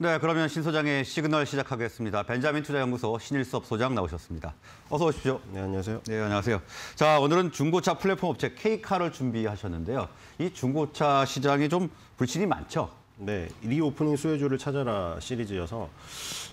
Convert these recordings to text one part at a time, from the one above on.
네, 그러면 신 소장의 시그널 시작하겠습니다. 벤자민 투자연구소 신일섭 소장 나오셨습니다. 어서 오십시오. 네, 안녕하세요. 네, 안녕하세요. 자, 오늘은 중고차 플랫폼 업체 K카를 준비하셨는데요. 이 중고차 시장이 좀 불신이 많죠? 네, 리오프닝 수혜주를 찾아라 시리즈여서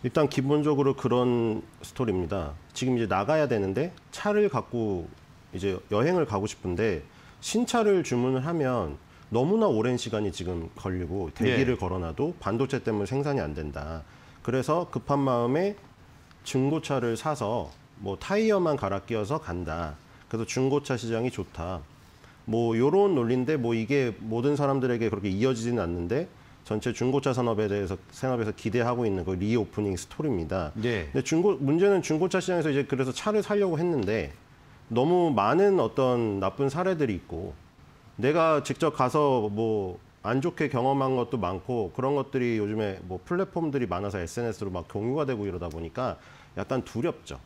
일단 기본적으로 그런 스토리입니다. 지금 이제 나가야 되는데 차를 갖고 이제 여행을 가고 싶은데 신차를 주문을 하면 너무나 오랜 시간이 지금 걸리고 대기를 예. 걸어놔도 반도체 때문에 생산이 안 된다. 그래서 급한 마음에 중고차를 사서 뭐 타이어만 갈아 끼워서 간다. 그래서 중고차 시장이 좋다. 뭐 요런 논리인데 뭐 이게 모든 사람들에게 그렇게 이어지지는 않는데 전체 중고차 산업에 대해서 산업에서 기대하고 있는 그 리오프닝 스토리입니다. 네. 근데 중고 문제는 중고차 시장에서 이제 그래서 차를 살려고 했는데 너무 많은 어떤 나쁜 사례들이 있고 내가 직접 가서 뭐 안 좋게 경험한 것도 많고 그런 것들이 요즘에 뭐 플랫폼들이 많아서 SNS로 막 공유가 되고 이러다 보니까 약간 두렵죠.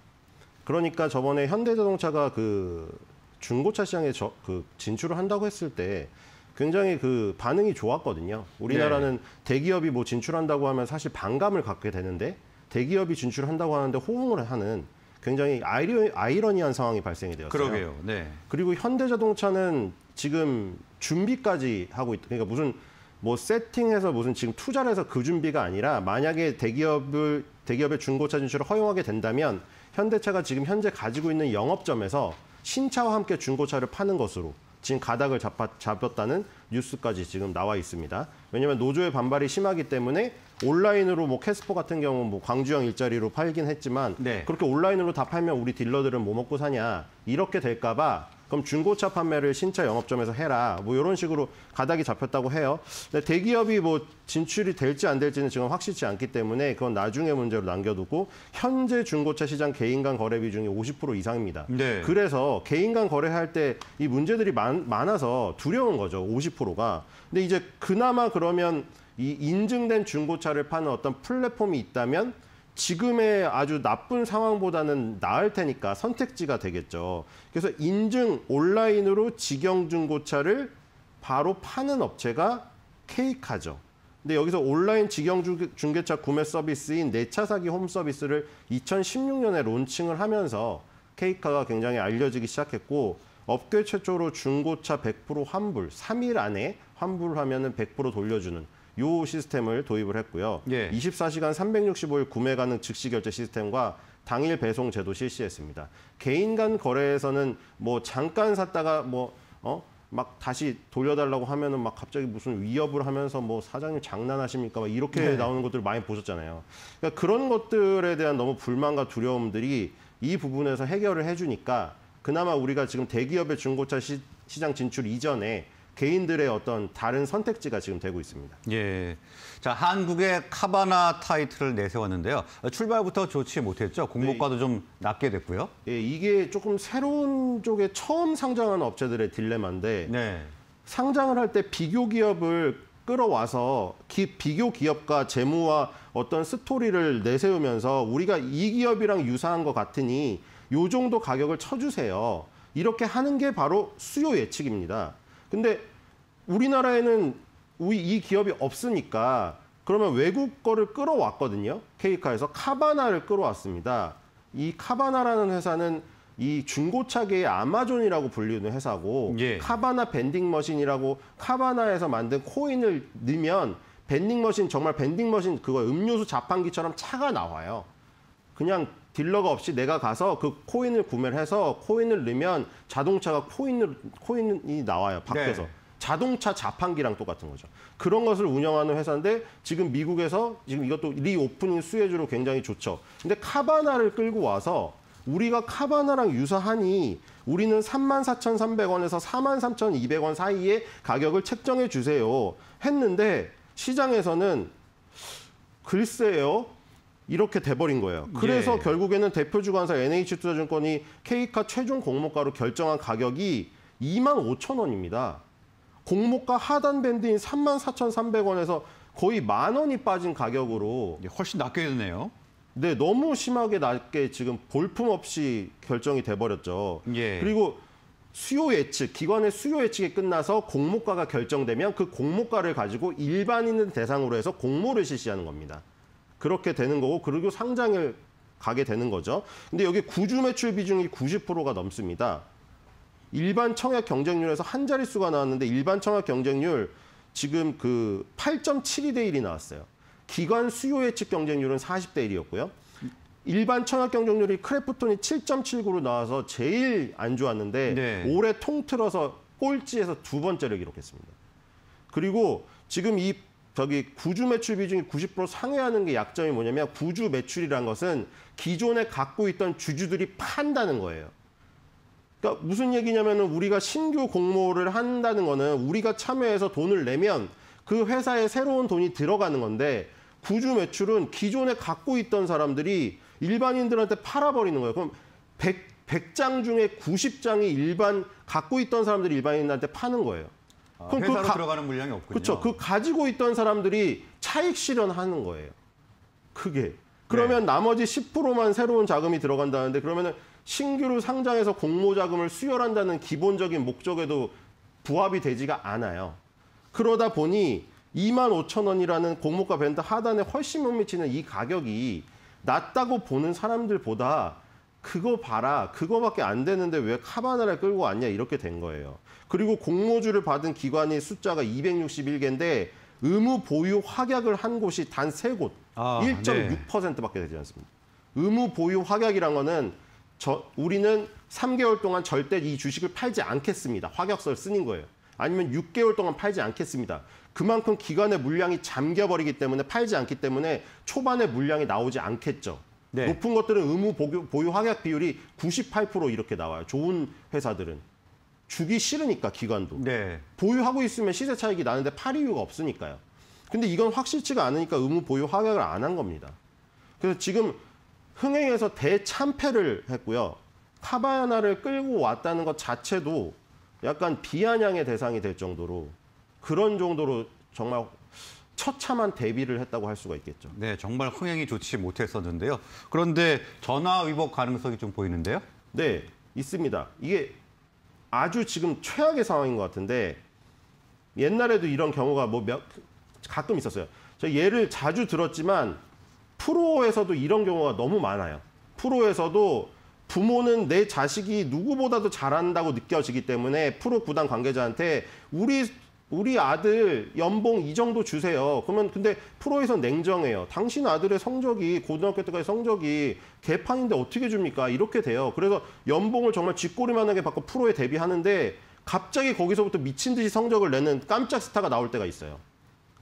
그러니까 저번에 현대자동차가 그 중고차 시장에 저, 그 진출을 한다고 했을 때 굉장히 그 반응이 좋았거든요. 우리나라는 네. 대기업이 뭐 진출한다고 하면 사실 반감을 갖게 되는데 대기업이 진출한다고 하는데 호응을 하는 굉장히 아이러, 아이러니한 상황이 발생이 되었어요. 그러게요. 네. 그리고 현대자동차는 지금 준비까지 하고 있다. 그러니까 무슨 뭐 세팅해서 무슨 지금 투자를 해서 그 준비가 아니라 만약에 대기업을 대기업의 중고차 진출을 허용하게 된다면 현대차가 지금 현재 가지고 있는 영업점에서 신차와 함께 중고차를 파는 것으로 지금 가닥을 잡아, 잡혔다는 뉴스까지 지금 나와 있습니다. 왜냐하면 노조의 반발이 심하기 때문에 온라인으로 뭐 캐스퍼 같은 경우 는뭐 광주형 일자리로 팔긴 했지만 네. 그렇게 온라인으로 다 팔면 우리 딜러들은 뭐 먹고 사냐 이렇게 될까봐 그럼 중고차 판매를 신차 영업점에서 해라. 뭐 이런 식으로 가닥이 잡혔다고 해요. 근데 대기업이 뭐 진출이 될지 안 될지는 지금 확실치 않기 때문에 그건 나중에 문제로 남겨두고 현재 중고차 시장 개인 간 거래 비중이 50% 이상입니다. 네. 그래서 개인 간 거래할 때 이 문제들이 많, 많아서 두려운 거죠. 50%가. 근데 이제 그나마 그러면 이 인증된 중고차를 파는 어떤 플랫폼이 있다면 지금의 아주 나쁜 상황보다는 나을 테니까 선택지가 되겠죠. 그래서 인증 온라인으로 직영 중고차를 바로 파는 업체가 케이카죠. 근데 여기서 온라인 직영 중개차 구매 서비스인 내차 사기 홈 서비스를 2016년에 론칭을 하면서 케이카가 굉장히 알려지기 시작했고 업계 최초로 중고차 100% 환불, 3일 안에 환불하면 은100% 돌려주는 요 시스템을 도입을 했고요. 예. 24시간 365일 구매 가능 즉시 결제 시스템과 당일 배송 제도 실시했습니다. 개인 간 거래에서는 뭐 잠깐 샀다가 뭐 어? 막 다시 돌려달라고 하면은 막 갑자기 무슨 위협을 하면서 뭐 사장님 장난하십니까? 막 이렇게 네. 나오는 것들 을 많이 보셨잖아요. 그러니까 그런 것들에 대한 너무 불만과 두려움들이 이 부분에서 해결을 해주니까 그나마 우리가 지금 대기업의 중고차 시, 시장 진출 이전에 개인들의 어떤 다른 선택지가 지금 되고 있습니다. 예. 자, 한국의 카바나 타이틀을 내세웠는데요. 출발부터 좋지 못했죠. 공모가도 네. 좀 낮게 됐고요. 예, 이게 조금 새로운 쪽에 처음 상장한 업체들의 딜레마인데 네. 상장을 할 때 비교 기업을 끌어와서 기, 비교 기업과 재무와 어떤 스토리를 내세우면서 우리가 이 기업이랑 유사한 것 같으니 요 정도 가격을 쳐주세요. 이렇게 하는 게 바로 수요 예측입니다. 근데 우리나라에는 우리 이 기업이 없으니까 그러면 외국 거를 끌어왔거든요. 케이카에서 카바나를 끌어왔습니다. 이 카바나라는 회사는 이 중고차계의 아마존이라고 불리는 회사고 예. 카바나 밴딩 머신이라고 카바나에서 만든 코인을 넣으면 밴딩 머신 정말 밴딩 머신 그거 음료수 자판기처럼 차가 나와요. 그냥 딜러가 없이 내가 가서 그 코인을 구매를 해서 코인을 넣으면 자동차가 코인을 코인이 나와요 밖에서. 네. 자동차 자판기랑 똑같은 거죠. 그런 것을 운영하는 회사인데 지금 미국에서 지금 이것도 리오프닝 수혜주로 굉장히 좋죠. 근데 카바나를 끌고 와서 우리가 카바나랑 유사하니 우리는 34,300원에서 43,200원 사이에 가격을 책정해 주세요 했는데 시장에서는 글쎄요. 이렇게 돼버린 거예요. 그래서 예. 결국에는 대표주관사 NH투자증권이 K카 최종 공모가로 결정한 가격이 2만 5천 원입니다. 공모가 하단 밴드인 3만 4,300원에서 거의 만 원이 빠진 가격으로 예, 훨씬 낮게 되네요 네, 너무 심하게 낮게 지금 볼품 없이 결정이 돼버렸죠. 예. 그리고 수요 예측, 기관의 수요 예측이 끝나서 공모가가 결정되면 그 공모가를 가지고 일반인을 대상으로 해서 공모를 실시하는 겁니다. 그렇게 되는 거고 그리고 상장을 가게 되는 거죠. 근데 여기 구주 매출 비중이 90%가 넘습니다. 일반 청약 경쟁률에서 한 자릿수가 나왔는데 일반 청약 경쟁률 지금 그 8.72 대 1이 나왔어요. 기관 수요 예측 경쟁률은 40대 1이었고요. 일반 청약 경쟁률이 크래프톤이 7.79로 나와서 제일 안 좋았는데 네. 올해 통틀어서 꼴찌에서 두 번째를 기록했습니다. 그리고 지금 이 저기 구주 매출 비중이 90% 상회하는 게 약점이 뭐냐면 구주 매출이란 것은 기존에 갖고 있던 주주들이 판다는 거예요. 그러니까 무슨 얘기냐면은 우리가 신규 공모를 한다는 거는 우리가 참여해서 돈을 내면 그 회사에 새로운 돈이 들어가는 건데 구주 매출은 기존에 갖고 있던 사람들이 일반인들한테 팔아버리는 거예요. 그럼 100, 100장 중에 90장이 일반 갖고 있던 사람들이 일반인한테 파는 거예요. 그럼 그 회사로 그 가, 들어가는 물량이 없군요. 그렇죠. 그 가지고 있던 사람들이 차익 실현하는 거예요. 크게. 그러면 네. 나머지 10%만 새로운 자금이 들어간다는데 그러면은 신규로 상장해서 공모 자금을 수혈한다는 기본적인 목적에도 부합이 되지가 않아요. 그러다 보니 2만 5천 원이라는 공모가 밴드 하단에 훨씬 못 미치는 이 가격이 낮다고 보는 사람들보다 그거 봐라. 그거밖에 안 되는데 왜 카바나를 끌고 왔냐 이렇게 된 거예요. 그리고 공모주를 받은 기관의 숫자가 261개인데 의무 보유 확약을 한 곳이 단 세곳 아, 1.6%밖에 네. 되지 않습니다. 의무 보유 확약이란 거는 저, 우리는 3개월 동안 절대 이 주식을 팔지 않겠습니다. 확약서를 쓰는 거예요. 아니면 6개월 동안 팔지 않겠습니다. 그만큼 기관의 물량이 잠겨버리기 때문에 팔지 않기 때문에 초반에 물량이 나오지 않겠죠. 네. 높은 것들은 의무 보유, 보유 확약 비율이 98% 이렇게 나와요. 좋은 회사들은. 주기 싫으니까 기관도. 네. 보유하고 있으면 시세 차익이 나는데 팔 이유가 없으니까요. 근데 이건 확실치가 않으니까 의무 보유 확약을 안 한 겁니다. 그래서 지금 흥행에서 대참패를 했고요. 카바야나를 끌고 왔다는 것 자체도 약간 비아냥의 대상이 될 정도로 그런 정도로 정말 처참한 대비를 했다고 할 수가 있겠죠. 네, 정말 흥행이 좋지 못했었는데요. 그런데 전화 위복 가능성이 좀 보이는데요? 네, 있습니다. 이게 아주 지금 최악의 상황인 것 같은데 옛날에도 이런 경우가 뭐 몇, 가끔 있었어요. 저 예를 자주 들었지만 프로에서도 이런 경우가 너무 많아요. 프로에서도 부모는 내 자식이 누구보다도 잘한다고 느껴지기 때문에 프로 구단 관계자한테 우리 우리 아들 연봉 이 정도 주세요. 그러면 근데 프로에서 냉정해요. 당신 아들의 성적이 고등학교 때까지 성적이 개판인데 어떻게 줍니까? 이렇게 돼요. 그래서 연봉을 정말 쥐꼬리만하게 받고 프로에 데뷔하는데 갑자기 거기서부터 미친 듯이 성적을 내는 깜짝 스타가 나올 때가 있어요.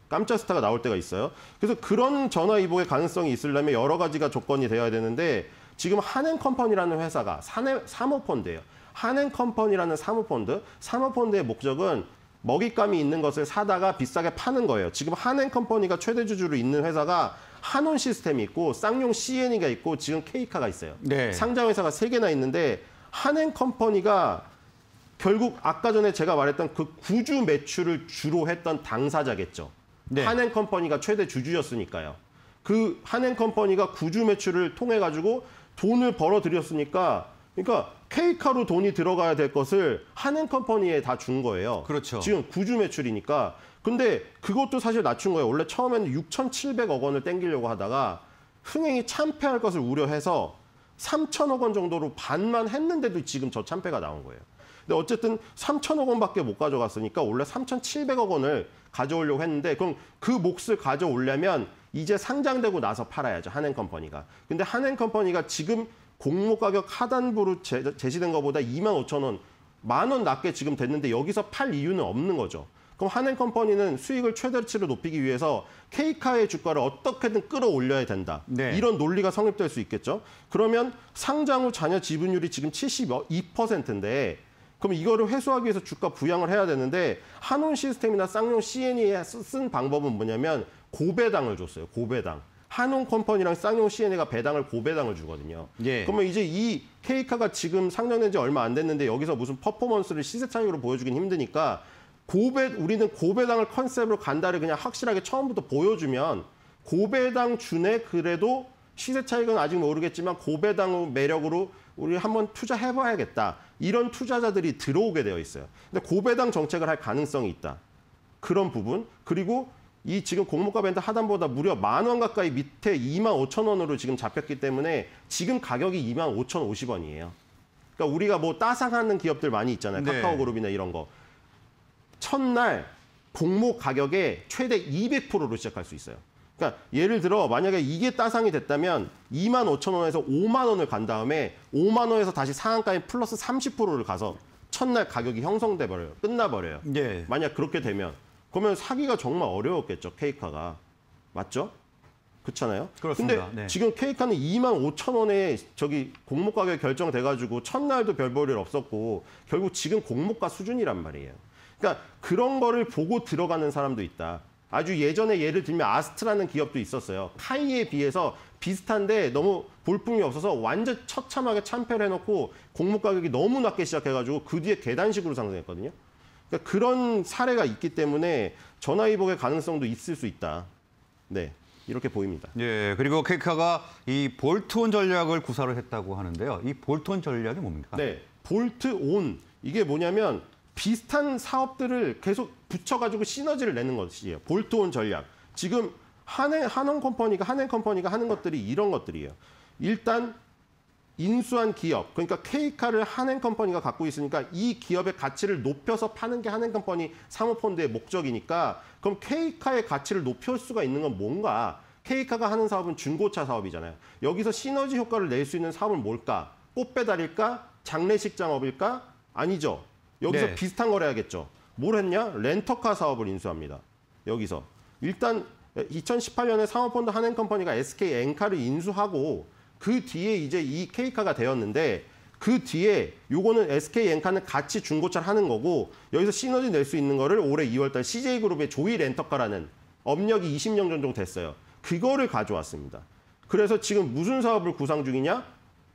깜짝 스타가 나올 때가 있어요. 그래서 그런 전화위복의 가능성이 있으려면 여러 가지가 조건이 되어야 되는데 지금 한행컴퍼니라는 회사가 산해, 사모펀드예요. 한행컴퍼니라는 사모펀드, 사모펀드의 목적은 먹잇감이 있는 것을 사다가 비싸게 파는 거예요. 지금 한행 컴퍼니가 최대 주주로 있는 회사가 한온 시스템이 있고 쌍용 CN이가 있고 지금 케이카가 있어요. 네. 상장 회사가 세개나 있는데 한행 컴퍼니가 결국 아까 전에 제가 말했던 그 구주 매출을 주로 했던 당사자겠죠. 네. 한행 컴퍼니가 최대 주주였으니까요. 그 한행 컴퍼니가 구주 매출을 통해 가지고 돈을 벌어 들였으니까 그러니까 케이카로 돈이 들어가야 될 것을 한은 컴퍼니에 다 준 거예요. 그렇죠. 지금 구주 매출이니까. 근데 그것도 사실 낮춘 거예요. 원래 처음에는 6,700억 원을 땡기려고 하다가 흥행이 참패할 것을 우려해서 3 0 0 0억원 정도로 반만 했는데도 지금 저 참패가 나온 거예요. 근데 어쨌든 3 0 0 0억 원밖에 못 가져갔으니까 원래 3,700억 원을 가져오려고 했는데 그럼 그 몫을 가져오려면 이제 상장되고 나서 팔아야죠. 한행컴퍼니가. 근데 한행컴퍼니가 지금 공모 가격 하단부로 제시된 것보다 2만 5천 원, 만 원 낮게 지금 됐는데 여기서 팔 이유는 없는 거죠. 그럼 한행컴퍼니는 수익을 최대치로 높이기 위해서 K카의 주가를 어떻게든 끌어올려야 된다. 네. 이런 논리가 성립될 수 있겠죠. 그러면 상장 후 잔여 지분율이 지금 72%인데 그럼 이거를 회수하기 위해서 주가 부양을 해야 되는데 한온 시스템이나 쌍용 CNE에 쓴 방법은 뭐냐면 고배당을 줬어요. 고배당. 한온컴퍼니랑 쌍용 CNA가 배당을 고배당을 주거든요. 예. 그러면 이제 이 케이카가 지금 상장된 지 얼마 안 됐는데 여기서 무슨 퍼포먼스를 시세 차익으로 보여주긴 힘드니까 고배 우리는 고배당을 컨셉으로 간다를 그냥 확실하게 처음부터 보여주면 고배당 준에 그래도 시세 차익은 아직 모르겠지만 고배당 매력으로 우리 한번 투자해봐야겠다. 이런 투자자들이 들어오게 되어 있어요. 근데 고배당 정책을 할 가능성이 있다. 그런 부분 그리고 이 지금 공모가 밴드 하단보다 무려 만 원 가까이 밑에 2만 5천 원으로 지금 잡혔기 때문에 지금 가격이 2만 5천 50 원이에요. 그러니까 우리가 뭐 따상하는 기업들 많이 있잖아요. 네. 카카오그룹이나 이런 거. 첫날 공모 가격에 최대 200%로 시작할 수 있어요. 그러니까 예를 들어 만약에 이게 따상이 됐다면 2만 5천 원에서 5만 원을 간 다음에 5만 원에서 다시 상한가인 플러스 30%를 가서 첫날 가격이 형성돼 버려요. 끝나 버려요. 네. 만약 그렇게 되면 그러면 사기가 정말 어려웠겠죠, 케이카가. 맞죠? 그렇잖아요. 그렇습니다. 근데 네. 지금 케이카는 2만 5천 원에 저기 공모 가격 결정돼 가지고 첫날도 별볼일 없었고 결국 지금 공모가 수준이란 말이에요. 그러니까 그런 거를 보고 들어가는 사람도 있다. 아주 예전에 예를 들면 아스트라는 기업도 있었어요. 카이에 비해서 비슷한데 너무 볼품이 없어서 완전 처참하게 참패를 해놓고 공모 가격이 너무 낮게 시작해가지고 그 뒤에 계단식으로 상승했거든요. 그러니까 그런 사례가 있기 때문에 전화위복의 가능성도 있을 수 있다. 네. 이렇게 보입니다. 예, 그리고 케이카가 이 볼트온 전략을 구사를 했다고 하는데요. 이 볼트온 전략이 뭡니까? 네, 볼트온 이게 뭐냐면 비슷한 사업들을 계속 붙여가지고 시너지를 내는 것이에요. 볼트온 전략. 지금 한해 한원 컴퍼니가 한해 컴퍼니가 하는 것들이 이런 것들이에요. 일단 인수한 기업, 그러니까 K카를 한행컴퍼니가 갖고 있으니까 이 기업의 가치를 높여서 파는 게 한행컴퍼니 사모펀드의 목적이니까 그럼 K카의 가치를 높일 수가 있는 건 뭔가? K카가 하는 사업은 중고차 사업이잖아요. 여기서 시너지 효과를 낼 수 있는 사업은 뭘까? 꽃배달일까? 장례식장업일까? 아니죠. 여기서 네. 비슷한 걸 해야겠죠. 뭘 했냐? 렌터카 사업을 인수합니다. 여기서. 일단 2018년에 사모펀드 한행컴퍼니가 SK 엔카를 인수하고 그 뒤에 이제 이 K카가 되었는데 그 뒤에 요거는 SK 엔카는 같이 중고차를 하는 거고 여기서 시너지 낼 수 있는 거를 올해 2월 달 CJ 그룹의 조이 렌터카라는 업력이 20년 정도 됐어요. 그거를 가져왔습니다. 그래서 지금 무슨 사업을 구상 중이냐?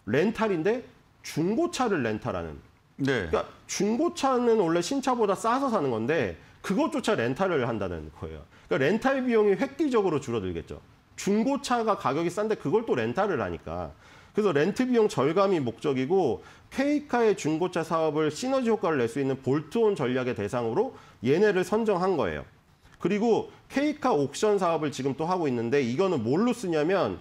렌탈인데 중고차를 렌탈하는. 네. 그러니까 중고차는 원래 신차보다 싸서 사는 건데 그것조차 렌탈을 한다는 거예요. 그러니까 렌탈 비용이 획기적으로 줄어들겠죠. 중고차가 가격이 싼데 그걸 또 렌탈을 하니까 그래서 렌트 비용 절감이 목적이고 K카의 중고차 사업을 시너지 효과를 낼 수 있는 볼트온 전략의 대상으로 얘네를 선정한 거예요. 그리고 K카 옥션 사업을 지금 또 하고 있는데 이거는 뭘로 쓰냐면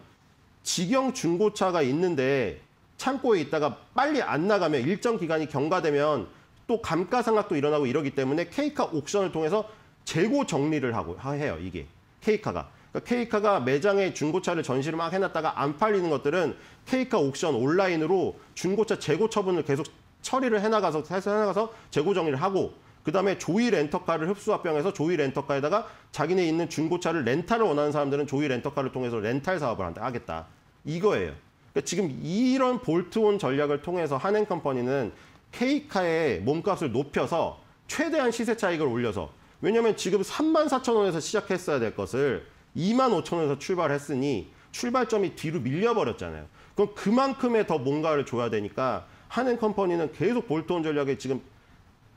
직영 중고차가 있는데 창고에 있다가 빨리 안 나가면 일정 기간이 경과되면 또 감가상각도 일어나고 이러기 때문에 K카 옥션을 통해서 재고 정리를 하고 해요, 이게. K카가. 그러니까 케이니카가 매장에 중고차를 전시를 막 해놨다가 안 팔리는 것들은 케이카 옥션 온라인으로 중고차 재고 처분을 계속 처리를 해나가서 해나가서 재고 정리를 하고 그다음에 조이 렌터카를 흡수합병해서 조이 렌터카에다가 자기네 있는 중고차를 렌탈을 원하는 사람들은 조이 렌터카를 통해서 렌탈 사업을 한다 하겠다 이거예요. 그러니까 지금 이런 볼트온 전략을 통해서 한행 컴퍼니는 케이카의 몸값을 높여서 최대한 시세 차익을 올려서 왜냐하면 지금 3만 4천 원에서 시작했어야 될 것을 2만 5천 원에서 출발했으니 출발점이 뒤로 밀려버렸잖아요. 그럼 그만큼의 더 뭔가를 줘야 되니까 한행 컴퍼니는 계속 볼트온 전략에 지금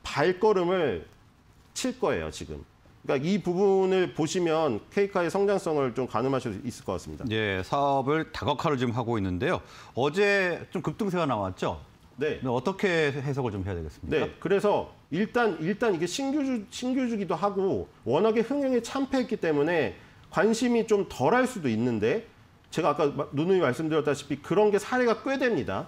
발걸음을 칠 거예요, 지금. 그러니까 이 부분을 보시면 케이카의 성장성을 좀 가늠하실 수 있을 것 같습니다. 예, 사업을 다각화를 지금 하고 있는데요. 어제 좀 급등세가 나왔죠? 네. 네 어떻게 해석을 좀 해야 되겠습니까? 네. 그래서 일단 일단 이게 신규주 신규주기도 하고 워낙에 흥행에 참패했기 때문에 관심이 좀 덜할 수도 있는데 제가 아까 누누이 말씀드렸다시피 그런 게 사례가 꽤 됩니다.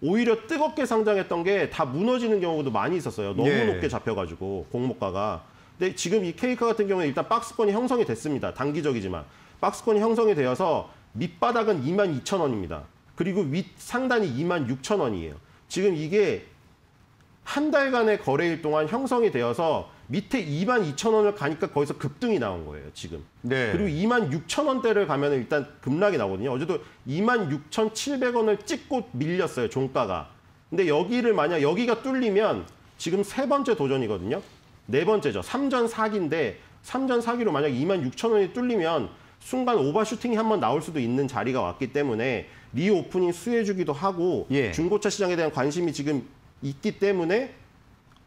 오히려 뜨겁게 상장했던 게 다 무너지는 경우도 많이 있었어요. 너무 네. 높게 잡혀가지고 공모가가. 근데 지금 이 케이크 같은 경우에 일단 박스권이 형성이 됐습니다. 단기적이지만 박스권이 형성이 되어서 밑바닥은 2만 2천 원입니다. 그리고 윗 상단이 2만 6천 원이에요. 지금 이게 한 달간의 거래일 동안 형성이 되어서 밑에 2만 2천 원을 가니까 거기서 급등이 나온 거예요, 지금. 네. 그리고 2만 6천 원대를 가면 일단 급락이 나거든요. 어제도 2만 6천 700원을 찍고 밀렸어요, 종가가. 근데 여기를 만약 여기가 뚫리면 지금 세 번째 도전이거든요. 네 번째죠. 3전 4기인데 3전 4기로 만약 2만 6천 원이 뚫리면 순간 오버슈팅이 한번 나올 수도 있는 자리가 왔기 때문에 리오프닝 수혜주기도 하고 예. 중고차 시장에 대한 관심이 지금 있기 때문에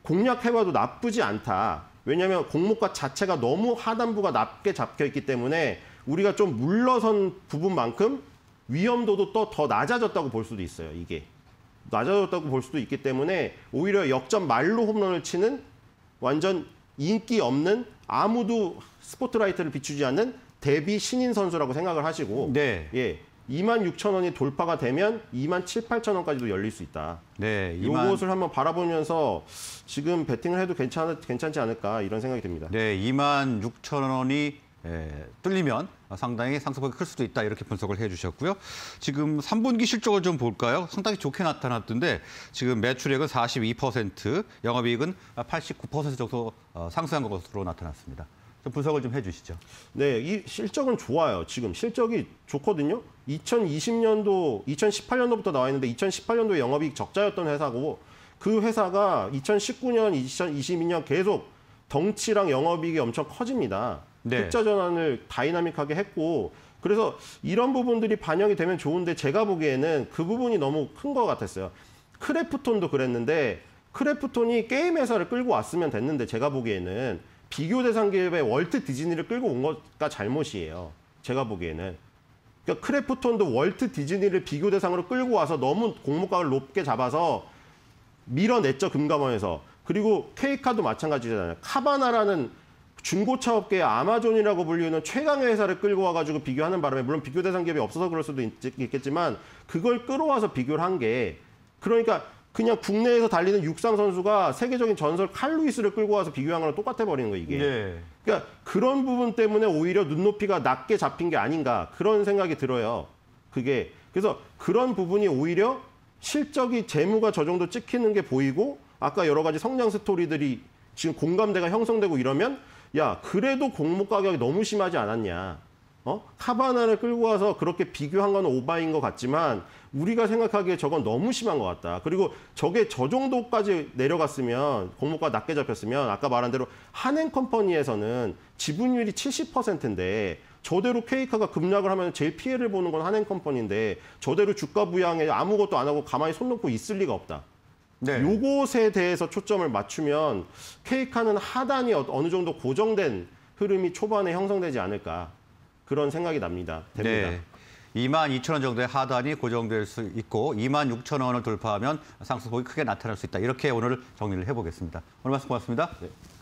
공략해봐도 나쁘지 않다. 왜냐하면 공모가 자체가 너무 하단부가 낮게 잡혀 있기 때문에 우리가 좀 물러선 부분만큼 위험도도 또 더 낮아졌다고 볼 수도 있어요. 이게 낮아졌다고 볼 수도 있기 때문에 오히려 역전 말로 홈런을 치는 완전 인기 없는 아무도 스포트라이트를 비추지 않는 데뷔 신인 선수라고 생각을 하시고 네. 예2 6 0 0원이 돌파가 되면 27,800원까지도 열릴 수 있다. 네, 이것을 한번 바라보면서 지금 베팅을 해도 괜찮, 괜찮지 않을까 이런 생각이 듭니다. 네, 2 6 0원이 예, 뚫리면 상당히 상승폭이 클 수도 있다 이렇게 분석을 해주셨고요. 지금 3분기 실적을 좀 볼까요? 상당히 좋게 나타났던데 지금 매출액은 42%, 영업이익은 89% 정도 어, 상승한 것으로 나타났습니다. 분석을 좀 해주시죠. 네, 이 실적은 좋아요. 지금 실적이 좋거든요. 2020년도, 2018년도부터 나와 있는데 2018년도에 영업이익 적자였던 회사고 그 회사가 2019년, 2022년 계속 덩치랑 영업이익이 엄청 커집니다. 네. 흑자 전환을 다이나믹하게 했고 그래서 이런 부분들이 반영이 되면 좋은데 제가 보기에는 그 부분이 너무 큰 것 같았어요. 크래프톤도 그랬는데 크래프톤이 게임 회사를 끌고 왔으면 됐는데 제가 보기에는 비교 대상 기업의 월트 디즈니를 끌고 온 것과 잘못이에요. 제가 보기에는. 그러니까 크래프톤도 월트 디즈니를 비교 대상으로 끌고 와서 너무 공모가를 높게 잡아서 밀어냈죠, 금감원에서. 그리고 케이카도 마찬가지잖아요. 카바나라는 중고차 업계의 아마존이라고 불리는 최강의 회사를 끌고 와가지고 비교하는 바람에 물론 비교 대상 기업이 없어서 그럴 수도 있, 겠지만 그걸 끌어와서 비교를 한 게 그러니까 그냥 국내에서 달리는 육상 선수가 세계적인 전설 칼루이스를 끌고 와서 비교한 거랑 똑같아 버리는 거 이게. 네. 그러니까 그런 부분 때문에 오히려 눈높이가 낮게 잡힌 게 아닌가 그런 생각이 들어요. 그게 그래서 그런 부분이 오히려 실적이 재무가 저 정도 찍히는 게 보이고 아까 여러 가지 성장 스토리들이 지금 공감대가 형성되고 이러면 야 그래도 공모 가격이 너무 심하지 않았냐. 어? 카바나를 끌고 와서 그렇게 비교한 건 오바인 것 같지만 우리가 생각하기에 저건 너무 심한 것 같다. 그리고 저게 저 정도까지 내려갔으면 공모가 낮게 잡혔으면 아까 말한 대로 한행 컴퍼니에서는 지분율이 70%인데 저대로 케이카가 급락을 하면 제일 피해를 보는 건 한행 컴퍼니인데 저대로 주가 부양에 아무것도 안 하고 가만히 손 놓고 있을 리가 없다. 네. 요것에 대해서 초점을 맞추면 케이카는 하단이 어, 어느 정도 고정된 흐름이 초반에 형성되지 않을까. 그런 생각이 납니다. 됩니다. 네. 2만 2천 원 정도의 하단이 고정될 수 있고 2만 6천 원을 돌파하면 상승폭이 크게 나타날 수 있다. 이렇게 오늘 정리를 해보겠습니다. 오늘 말씀 고맙습니다. 네.